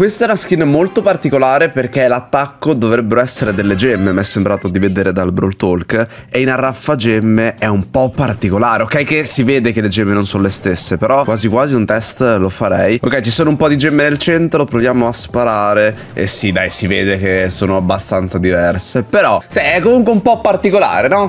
Questa è una skin molto particolare perché l'attacco dovrebbero essere delle gemme, mi è sembrato di vedere dal Brawl Talk, e in arraffa gemme è un po' particolare, ok? Che si vede che le gemme non sono le stesse, però quasi quasi un test lo farei. Ok, ci sono un po' di gemme nel centro, proviamo a sparare, e sì dai, si vede che sono abbastanza diverse, però sì, è comunque un po' particolare, no?